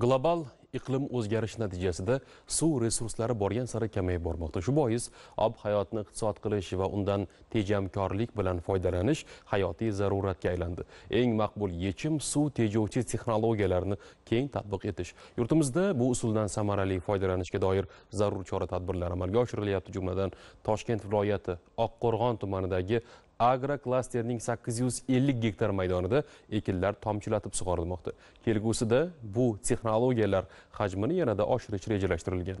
global iqlim o'zgarishi natijasida suv resurslari borgan sari kamayib bormoqda shu bois ob hayotni iqtisod qilish va undan tejamkorlik bilan foydalanish hayotiy zaruratga aylandi eng maqbul yechim suv tejovchi texnologiyalarni keng tatbiq etish yurtimizda bu usuldan samarali foydalanishga doir zarur chora tadbirlar amalga oshirilyapti jumladan toshkent viloyati oqqo'rg'on tumanidagi agro klasterning 850 gektar maydonida ekinlar tomchilatib sug'orilmoqda kelgusida bu texnologiyalar hajmini yanada oshirish rejalashtirilgan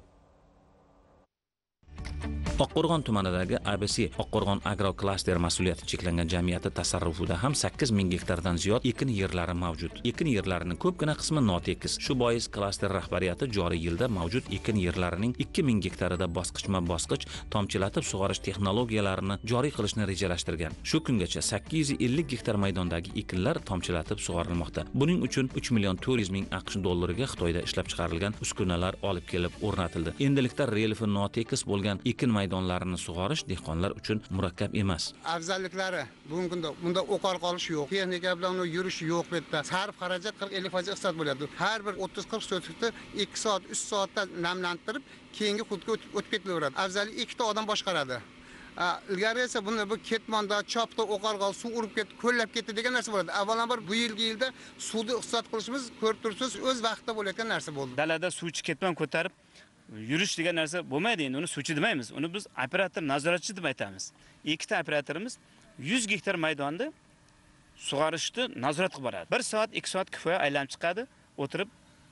oqqo'rg'on tumanidagi abc oqqo'rg'on agro klaster mas'uliyati cheklangan jamiyati tasarrufida ham sakkiz ming gektardan ziyod ekin yerlari mavjud ekin yerlarini ko'pgina qismi notekis shu bois klaster rahbariyati joriy yilda mavjud ekin yerlarining ikki ming gektarida bosqichma bosqich tomchilatib sug'orish texnologiyalarini joriy qilishni rejalashtirgan shu kungacha sakkiz yuz ellik gektar maydondagi ekinlar tomchilatib sug'orilmoqda buning uchun uch million to'rt yuz ming aqsh dollariga xitoyda ishlab chiqarilgan uskunalar olib kelib o'rnatildi endilikda relifi notekis bo'lgan ekin maydonlarini sug'orish dehqonlar uchun murakkab emas afzalliklari bugungi kunda bunda o'qol qolish yo'q texnika bilan yurish yo'q bu yerda sarf xarajat qirq ellik foiz iqtisod bo'ladi har bir o'ttiz qirq sotnikni ikki soat uch soatda namlantirib keyingi hududga o'tib ketilaveradi afzali ikkita odam boshqaradi ilgari esa buni bu ketmonda chopdi qoldi suv urib ketdi ko'llab ketdi degan narsa bo'ladi avvalambor bu yilgi yilda suvni iqtisod qilishimiz ko'rib turibsiz o'z vaqtida bo'layotgan narsa bo'ldi dalada suvchi ketmon ko'tarib yurish degan narsa bo'lmaydi endi uni suvchi demaymiz uni biz operator nazoratchi deb aytamiz ikkita operatorimiz 100 gektar maydonni sug'orishni nazorat qilib boradi 1 soat 2 soat kifoya aylanib chiqadi o'tirib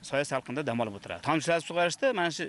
soya salqinda dam olib o'tiradi tomchilatib sug'orishda mana shu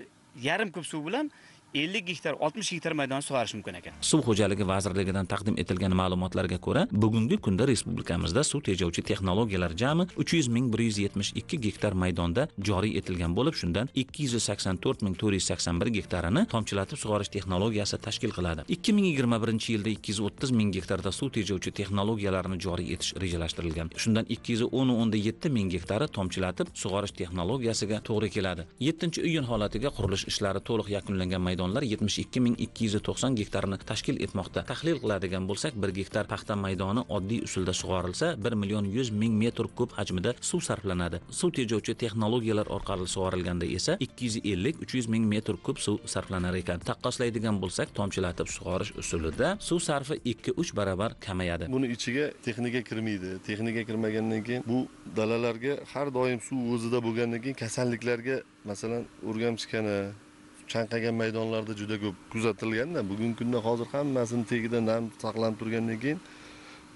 yarim kub suv bilan 50 gektar 60 gektar maydonni sug'arish mumkin ekan suv xo'jaligi vazirligidan taqdim etilgan ma'lumotlarga ko'ra bugungi kunda respublikamizda suv tejovchi texnologiyalar jami 300 ming 172 gektar maydonda joriy etilgan bo'lib shundan 284 ming 481 gektarini tomchilatib sug'orish texnologiyasi tashkil qiladi 2021 yilda 230 ming gektarda suv tejovchi texnologiyalarni joriy etish rejalashtirilgan shundan 210.7 ming gektari tomchilatib sug'orish texnologiyasiga to'g'ri keladi 7 iyun holatiga qurilish ishlari to'liq yakunlangan maydon maydonlar 72290 gektarni tashkil etmoqda. Tahlil qiladigan bo'lsak, 1 gektar paxta maydoni oddiy usulda sug'orilsa, 1 million 100 ming metr kub hajmida suv sarflanadi. Suv tejovchi texnologiyalar orqali sug'orilganda esa 250-300 ming metr kub suv sarflanar ekan. Taqqoslaydigan bo'lsak, tomchilatib sug'orish usulida suv sarfi 2-3 barobar kamayadi. Buni ichiga texnika kirmaydi. Texnika kirmagandan keyin bu dalalarga har doim suv o'zida bo'lgandan keyin kasalliklarga masalan o'rganchkani, chanqagan maydonlarda juda ko'p kuzatilganda bugungi kunda hozir hammasini tagida nam saqlanib turgandan keyin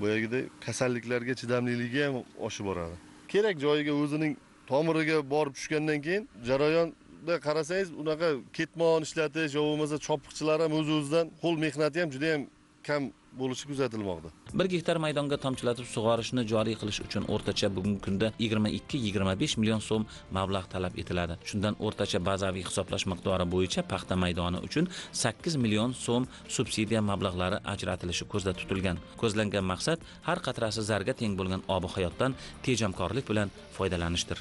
boyagidek kasalliklarga chidamliligi ham oshib boradi kerak joyiga o'zining tomiriga borib tushgandan keyin jarayonda qarasangiz unaqa ketmon ishlatish yo bo'lmasa chopiqchilar ham o'z o'zidan qo'l mehnati ham juda yam kam bo'lishi kuzatilmoqda bir gektar maydonga tomchilatib sug'orishni joriy qilish uchun o'rtacha bugungi kunda 22-25 million so'm mablag' talab etiladi shundan o'rtacha bazaviy hisoblash miqdori bo'yicha paxta maydoni uchun 8 million so'm subsidiya mablag'lari ajratilishi ko'zda tutilgan ko'zlangan maqsad har qatrasi zarga teng bo'lgan ob hayotdan tejamkorlik bilan foydalanishdir